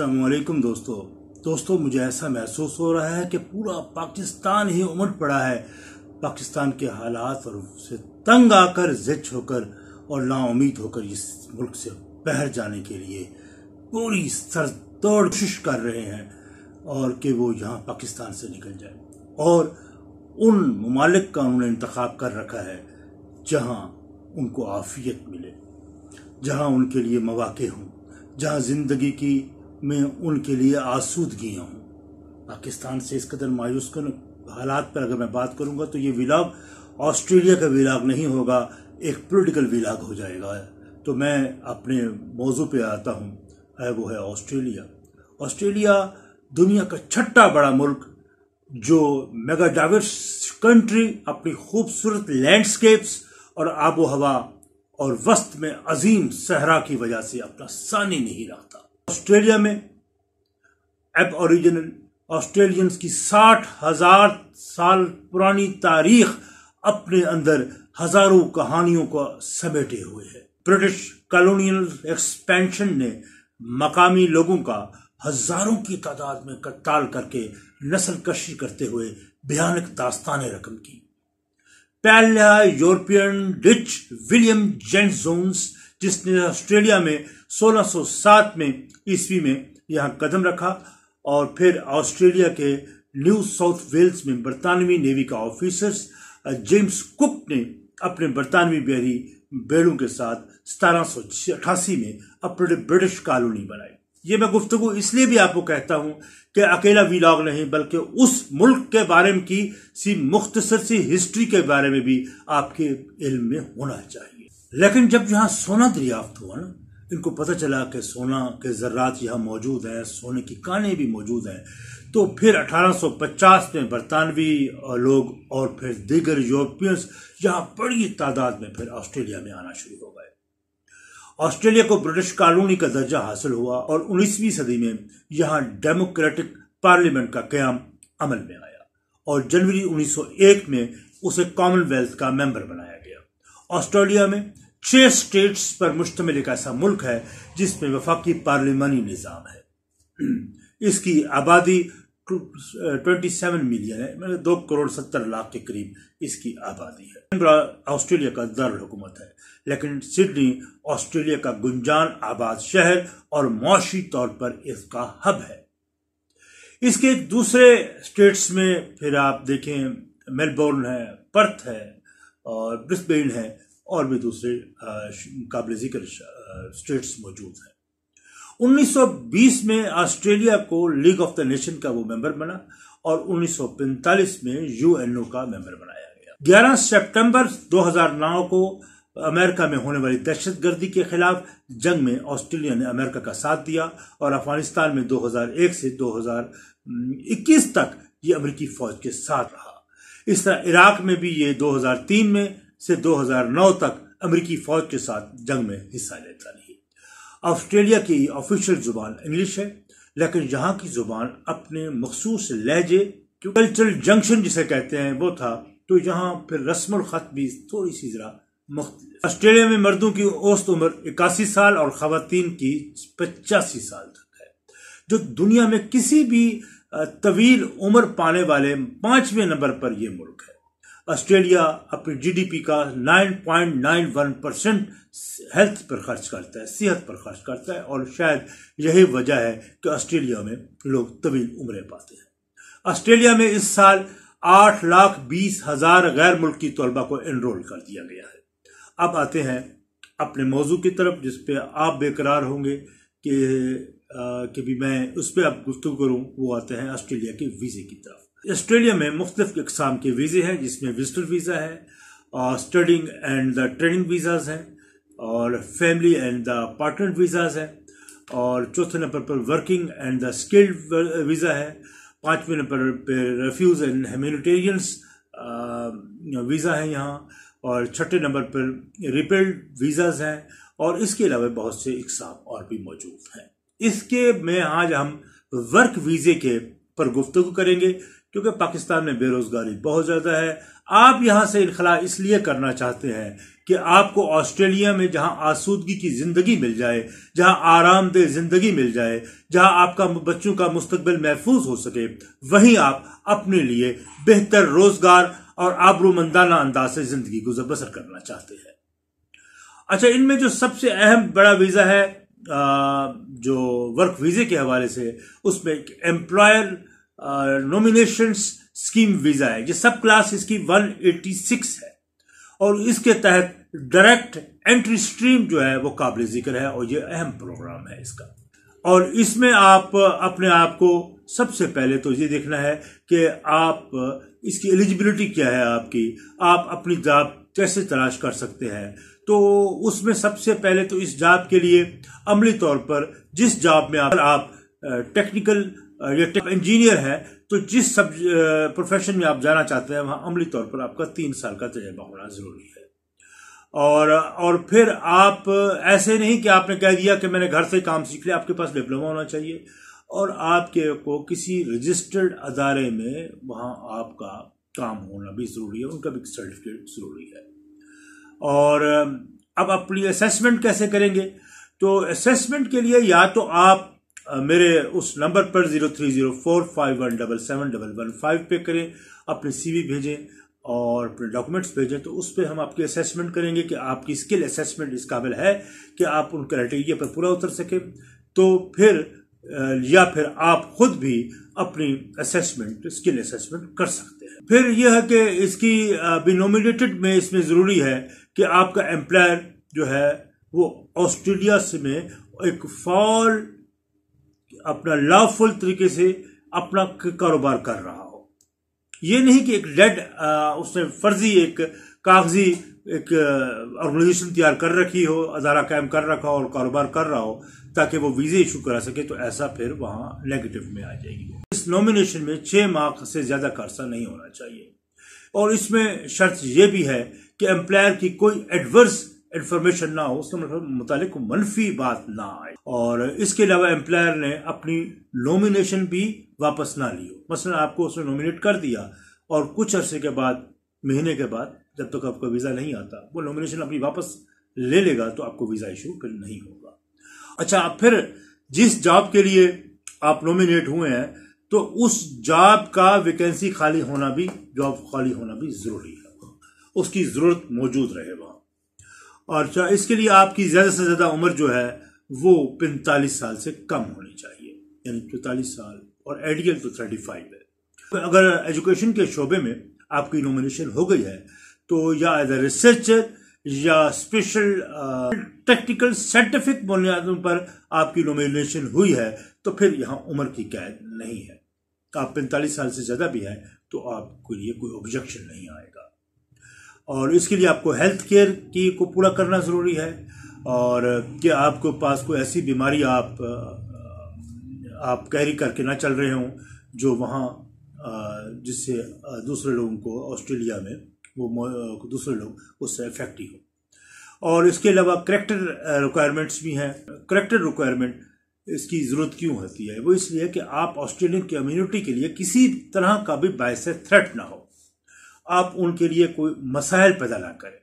असलम दोस्तों दोस्तों मुझे ऐसा महसूस हो रहा है कि पूरा पाकिस्तान ही उमट पड़ा है पाकिस्तान के हालात और उससे तंग आकर जिच होकर और नाउमीद होकर इस मुल्क से बहर जाने के लिए पूरी सर तोड़ कोशिश कर रहे हैं और कि वो यहाँ पाकिस्तान से निकल जाए और उन ममालिक का उन्होंने इंतखब कर रखा है जहाँ उनको आफियत मिले जहाँ उनके लिए मौाक़े हों जहाँ ज़िंदगी की मैं उनके लिए आसूदगी हूँ पाकिस्तान से इस कदर मायूस कर हालात पर अगर मैं बात करूँगा तो ये विलाग ऑस्ट्रेलिया का विलाग नहीं होगा एक पॉलिटिकल विलाग हो जाएगा तो मैं अपने मौजू पे आता हूँ है वो है ऑस्ट्रेलिया ऑस्ट्रेलिया दुनिया का छठा बड़ा मुल्क जो मेगा डाइवर्स कंट्री अपनी खूबसूरत लैंडस्केप्स और आबो हवा और वस्त में अजीम सहरा की वजह से अपना सानी नहीं रखता ऑस्ट्रेलिया में एप ओरिजिनल ऑस्ट्रेलियंस की साठ हजार साल पुरानी तारीख अपने अंदर हजारों कहानियों को समेटे हुए है ब्रिटिश कॉलोनियल एक्सपेंशन ने मकामी लोगों का हजारों की तादाद में कटाल करके नस्ल कशी करते हुए भयानक दास्तानें रकम की पहला यूरोपियन डिच विलियम जेंट जोन्स जिसने ऑस्ट्रेलिया में 1607 में ईस्वी में यहाँ कदम रखा और फिर ऑस्ट्रेलिया के न्यू साउथ वेल्स में बरतानवी नेवी का ऑफिसर्स जेम्स कुक ने अपने बरतानवी बेरी बेड़ों के साथ सतारह में अपने ब्रिटिश कॉलोनी बनाई ये मैं गुफ्तगु इसलिए भी आपको कहता हूं कि अकेला वीलॉग नहीं बल्कि उस मुल्क के बारे में की सी मुख्तसर सी हिस्ट्री के बारे में भी आपके इल्म में होना चाहिए लेकिन जब यहाँ सोना दरियाफ्त हुआ ना इनको पता चला कि सोना के ज़र्रात यहाँ मौजूद हैं सोने की काने भी मौजूद हैं तो फिर 1850 में बरतानवी लोग और फिर दीगर यूरोपियंस यहाँ बड़ी तादाद में फिर ऑस्ट्रेलिया में आना शुरू हो गए ऑस्ट्रेलिया को ब्रिटिश कॉलोनी का दर्जा हासिल हुआ और उन्नीसवीं सदी में यहाँ डेमोक्रेटिक पार्लियामेंट का क्याम अमल में आया और जनवरी 1901 में उसे कॉमनवेल्थ का मेंबर बनाया गया ऑस्ट्रेलिया में छह स्टेट्स पर मुश्तमिल एक ऐसा मुल्क है जिसमें वफाकी पार्लियामानी निज़ाम है इसकी आबादी ट्वेंटी सेवन मिलियन है मतलब दो करोड़ सत्तर लाख के करीब इसकी आबादी है ऑस्ट्रेलिया का दारकूमत है लेकिन सिडनी ऑस्ट्रेलिया का गुंजान आबाद शहर और मौशी तौर पर इसका हब है इसके दूसरे स्टेट्स में फिर आप देखें मेलबोर्न है पर्थ है और ब्रिस्बेन है और भी दूसरे काबिल जिक्र स्टेट्स मौजूद हैं 1920 में ऑस्ट्रेलिया को लीग ऑफ द नेशन का वो मेंबर बना और 1945 में यूएनओ का मेंबर बनाया गया 11 सितंबर 2009 को अमेरिका में होने वाली दहशतगर्दी के खिलाफ जंग में ऑस्ट्रेलिया ने अमेरिका का साथ दिया और अफगानिस्तान में 2001 से 2021 तक ये अमेरिकी फौज के साथ रहा इस तरह इराक में भी ये 2003 में से 2009 तक अमेरिकी फौज के साथ जंग में हिस्सा लेता रही ऑस्ट्रेलिया की ऑफिशियल जुबान इंग्लिश है लेकिन यहाँ की जुबान अपने मखसूस लहजे कल्चरल जंक्शन जिसे कहते हैं वो था तो यहाँ फिर रस्म ख़त भी थोड़ी सी ज़रा ऑस्ट्रेलिया में मर्दों की औसत उम्र इक्यासी साल और खातन की पचासी साल तक है जो दुनिया में किसी भी तवील उम्र पाने वाले पांचवें नंबर पर यह मुल्क है ऑस्ट्रेलिया अपनी जीडीपी का 9.91 परसेंट हेल्थ पर खर्च करता है सेहत पर खर्च करता है और शायद यही वजह है कि ऑस्ट्रेलिया में लोग तवील उम्रें पाते हैं ऑस्ट्रेलिया में इस साल आठ लाख बीस हजार गैर मुल्की तलबा को एनरोल कर दिया गया है अब आते हैं अपने मौजू की तरफ जिस पे आप बेकरार होंगे कि भी मैं उस पर अब गुफ्तु करूँ वो आते हैं ऑस्ट्रेलिया के वीज़े की तरफ ऑस्ट्रेलिया में मुख्तफ इकसाम के वीज़े हैं जिसमें विजिटर वीज़ा है और studying and the training visas हैं और family and the partner visas हैं और चौथे नंबर पर working and the skilled visa है पाँचवें नंबर पर रेफ्यूज एंड ह्यूमनिटेरियंस वीज़ा है यहाँ और छठे नंबर पर रिपेल्ड वीज़ाज़ हैं और इसके अलावा बहुत से इकसाम और भी मौजूद हैं इसके में आज हम वर्क वीज़े के पर गुफ्तु करेंगे क्योंकि पाकिस्तान में बेरोजगारी बहुत ज़्यादा है आप यहां से इनखला इसलिए करना चाहते हैं कि आपको ऑस्ट्रेलिया में जहां आसूदगी की ज़िंदगी मिल जाए जहां आरामदेह ज़िंदगी मिल जाए जहां आपका बच्चों का मुस्तबिल महफूज हो सके वहीं आप अपने लिए बेहतर रोजगार और आबरूमंदाना अंदाज से ज़िंदगी गुजर बसर करना चाहते हैं अच्छा इनमें जो सबसे अहम बड़ा वीज़ा है जो वर्क वीज़े के हवाले से उसमें एक एम्प्लॉयर नोमिनेशन स्कीम वीजा है ये सब क्लास इसकी 186 है और इसके तहत डायरेक्ट एंट्री स्ट्रीम जो है वो काबिल जिक्र है और ये अहम प्रोग्राम है इसका और इसमें आप अपने आप को सबसे पहले तो ये देखना है कि आप इसकी एलिजिबिलिटी क्या है आपकी आप अपनी जॉब कैसे तलाश कर सकते हैं तो उसमें सबसे पहले तो इस जॉब के लिए अमली तौर पर जिस जॉब में आप टेक्निकल इलेक्ट्रिक इंजीनियर है तो जिस सब प्रोफेशन में आप जाना चाहते हैं वहां अमली तौर पर आपका तीन साल का तजर्बा होना ज़रूरी है और और फिर आप ऐसे नहीं कि आपने कह दिया कि मैंने घर से काम सीख लिया आपके पास डिप्लोमा होना चाहिए और आपके को किसी रजिस्टर्ड अदारे में वहां आपका काम होना भी ज़रूरी है उनका भी सर्टिफिकेट ज़रूरी है और अब अपनी असेसमेंट कैसे करेंगे तो असेसमेंट के लिए या तो आप मेरे उस नंबर पर zero three zero four five one double seven double one five पे करें अपने वी भेजें और अपने डॉक्यूमेंट्स भेजें तो उस पर हम आपकी असेसमेंट करेंगे कि आपकी स्किल असेसमेंट इस काबिल है कि आप उन क्राइटेरिया पर पूरा उतर सकें तो फिर या फिर आप खुद भी अपनी असेसमेंट स्किल असेसमेंट कर सकते हैं फिर यह है कि इसकी बी नॉमिनेटेड में इसमें ज़रूरी है कि आपका एम्प्लॉयर जो है वो ऑस्ट्रेलिया से में एक फॉल अपना लॉफुल तरीके से अपना कारोबार कर रहा हो ये नहीं कि एक डेड उसने फर्जी एक कागजी एक ऑर्गेनाइजेशन तैयार कर रखी हो अदारा कायम कर रखा हो और कारोबार कर रहा हो ताकि वो वीज़े इशू करा सके तो ऐसा फिर वहां नेगेटिव में आ जाएगी इस नॉमिनेशन में छह माह से ज़्यादा खर्चा नहीं होना चाहिए और इसमें शर्त यह भी है कि एम्प्लायर की कोई एडवर्स इन्फॉर्मेशन ना हो उसके मुतालिक मनफी बात ना आए और इसके अलावा एम्प्लायर ने अपनी नॉमिनेशन भी वापस ना ली हो मसलन आपको उसने नॉमिनेट कर दिया और कुछ अरसे के बाद महीने के बाद जब तक तो आपका वीज़ा नहीं आता वो नॉमिनेशन अपनी वापस ले लेगा तो आपको वीज़ा इशू फिर नहीं होगा अच्छा आप फिर जिस जॉब के लिए आप नॉमिनेट हुए हैं तो उस जॉब का वैकेंसी खाली होना भी जॉब खाली होना भी ज़रूरी है उसकी ज़रूरत मौजूद रहे वहां और इसके लिए आपकी ज़्यादा से ज़्यादा उम्र जो है वो पैंतालीस साल से कम होनी चाहिए यानी पैंतालीस साल और आइडियल तो थर्टी फाइव है अगर एजुकेशन के शोबे में आपकी नॉमिनेशन हो गई है तो या एज ए रिसर्चर या स्पेशल टेक्निकल साइंटिफिक बुनियादों पर आपकी नॉमिनेशन हुई है तो फिर यहाँ उम्र की कैद नहीं है आप पैंतालीस साल से ज़्यादा भी हैं तो आपके लिए कोई ऑब्जेक्शन नहीं आएगा और इसके लिए आपको हेल्थ केयर की को पूरा करना ज़रूरी है और कि आपके पास कोई ऐसी बीमारी आप आप कैरी करके ना चल रहे हों जो वहाँ जिससे दूसरे लोगों को ऑस्ट्रेलिया में वो दूसरे लोग उससे ही हो और इसके अलावा करेक्टर रिक्वायरमेंट्स भी हैं करेक्टर रिक्वायरमेंट इसकी ज़रूरत क्यों होती है वो इसलिए कि आप ऑस्ट्रेलियन कम्युनिटी के लिए किसी तरह का भी बायस थ्रेट ना हो आप उनके लिए कोई मसाइल पैदा ना करें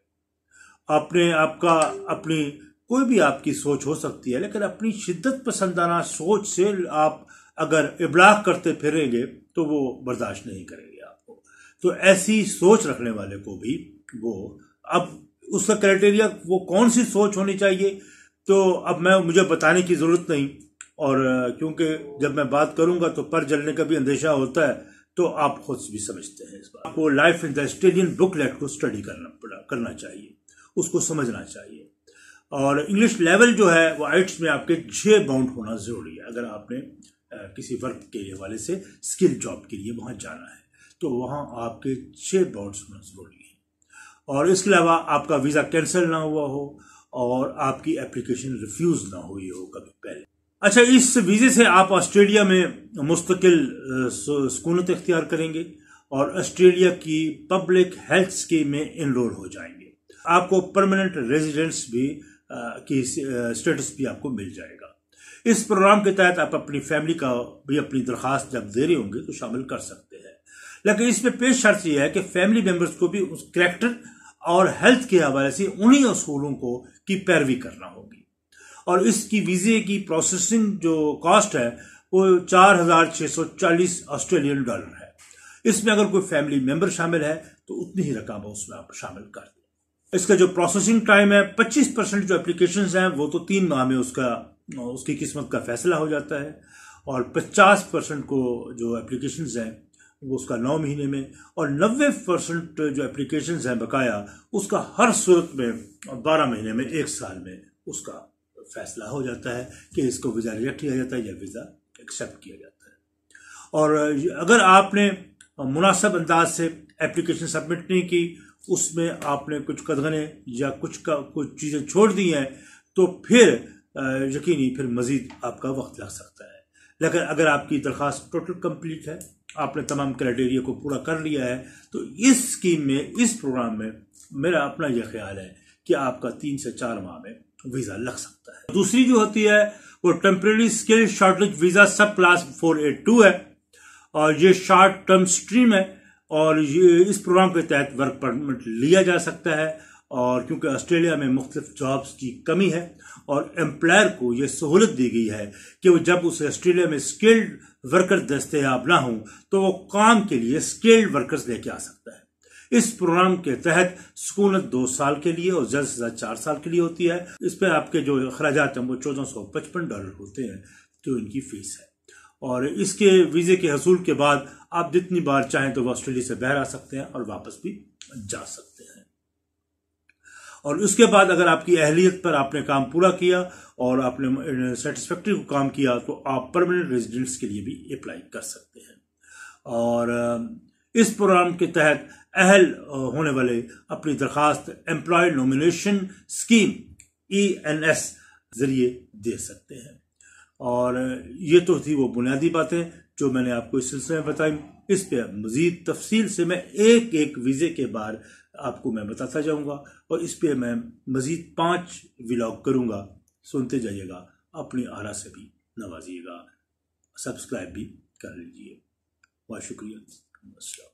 अपने आपका अपनी कोई भी आपकी सोच हो सकती है लेकिन अपनी शिद्दत पसंदाना सोच से आप अगर इबलाक करते फिरेंगे तो वो बर्दाश्त नहीं करेंगे आपको तो ऐसी सोच रखने वाले को भी वो अब उसका क्राइटेरिया वो कौन सी सोच होनी चाहिए तो अब मैं मुझे बताने की ज़रूरत नहीं और क्योंकि जब मैं बात करूंगा तो पर जलने का भी अंदेशा होता है तो आप खुद भी समझते हैं इस बात आपको life in the book booklet को स्टडी करना पड़ा करना चाहिए उसको समझना चाहिए और इंग्लिश लेवल जो है वो आइट्स में आपके छः बाउंड होना ज़रूरी है अगर आपने किसी वर्क के हवाले से स्किल जॉब के लिए वहाँ जाना है तो वहाँ आपके छः बाउंड होना ज़रूरी है और इसके अलावा आपका वीज़ा कैंसिल ना हुआ हो और आपकी एप्लीकेशन रिफ्यूज़ ना हुई हो कभी पहले अच्छा इस वीज़े से आप ऑस्ट्रेलिया में मुस्तकिल सकूनत इख्तियार करेंगे और ऑस्ट्रेलिया की पब्लिक हेल्थ स्कीम में इनरोल हो जाएंगे आपको परमानेंट रेजिडेंस भी आ, की स्टेटस भी आपको मिल जाएगा इस प्रोग्राम के तहत आप अपनी फैमिली का भी अपनी दरखास्त जब दे रहे होंगे तो शामिल कर सकते हैं लेकिन इसमें पेश शर्त यह है कि फैमिली मेम्बर्स को भी उस करेक्टर और हेल्थ के हवाले से उन्हीं असूलों को की पैरवी करना होगी और इसकी वीजे की प्रोसेसिंग जो कॉस्ट है वो चार हजार छः सौ चालीस ऑस्ट्रेलियन डॉलर है इसमें अगर कोई फैमिली मेंबर शामिल है तो उतनी ही रकम उसमें आप शामिल कर दें इसका जो प्रोसेसिंग टाइम है पच्चीस परसेंट जो एप्लीकेशन हैं वो तो तीन माह में उसका उसकी किस्मत का फैसला हो जाता है और पचास परसेंट को जो एप्लीकेशन हैं वो उसका नौ महीने में और नब्बे परसेंट जो एप्लीकेशन हैं बकाया उसका हर सूरत में बारह महीने में एक साल में उसका फैसला हो जाता है कि इसको वीज़ा रिजेक्ट किया जाता है या वीज़ा एक्सेप्ट किया जाता है और अगर आपने मुनासब अंदाज से एप्लीकेशन सबमिट नहीं की उसमें आपने कुछ कदगने या कुछ का कुछ चीज़ें छोड़ दी हैं तो फिर यकीनी फिर मज़ीद आपका वक्त लग सकता है लेकिन अगर आपकी दरख्वास्त टोटल कंप्लीट है आपने तमाम क्राइटेरिया को पूरा कर लिया है तो इस स्कीम में इस प्रोग्राम में मेरा अपना यह ख्याल है कि आपका तीन से चार माह में वीजा लग सकता है दूसरी जो होती है वो temporary skill shortlist visa subclass four eight two है और ये शॉर्ट टर्म स्ट्रीम है और ये इस प्रोग्राम के तहत वर्क परमिट लिया जा सकता है और क्योंकि ऑस्ट्रेलिया में मुख्तफ जॉब्स की कमी है और एम्प्लायर को यह सहूलत दी गई है कि वो जब उसे ऑस्ट्रेलिया में स्किल्ड वर्कर दस्तयाब ना हों तो वो काम के लिए स्किल्ड वर्कर्स लेके आ सकता है इस प्रोग्राम के तहत सुकूनत दो साल के लिए और जल्द से जल्द चार साल के लिए होती है इस पर आपके जो अखराज हैं वो चौदह सौ पचपन डॉलर होते हैं जो तो इनकी फीस है और इसके वीज़े के हसूल के बाद आप जितनी बार चाहें तो वह ऑस्ट्रेलिया से बाहर आ सकते हैं और वापस भी जा सकते हैं और उसके बाद अगर आपकी अहलियत पर आपने काम पूरा किया और आपने सेटिस्फैक्ट्री को काम किया तो आप परमानेंट रेजिडेंट्स के लिए भी अप्लाई कर सकते हैं और इस प्रोग्राम के तहत अहल होने वाले अपनी दरखास्त employ nomination scheme E N S जरिए दे सकते हैं और ये तो थी वो बुनियादी बातें जो मैंने आपको इस सिलसिले में बताई इस पर मजीद तफसील से मैं एक एक वीज़े के बाद आपको मैं बताता जाऊंगा और इस पर मैं मजीद पांच व्लॉग करूंगा सुनते जाइएगा अपनी आरा से भी नवाजिएगा सब्सक्राइब भी कर लीजिए बहुत शुक्रिया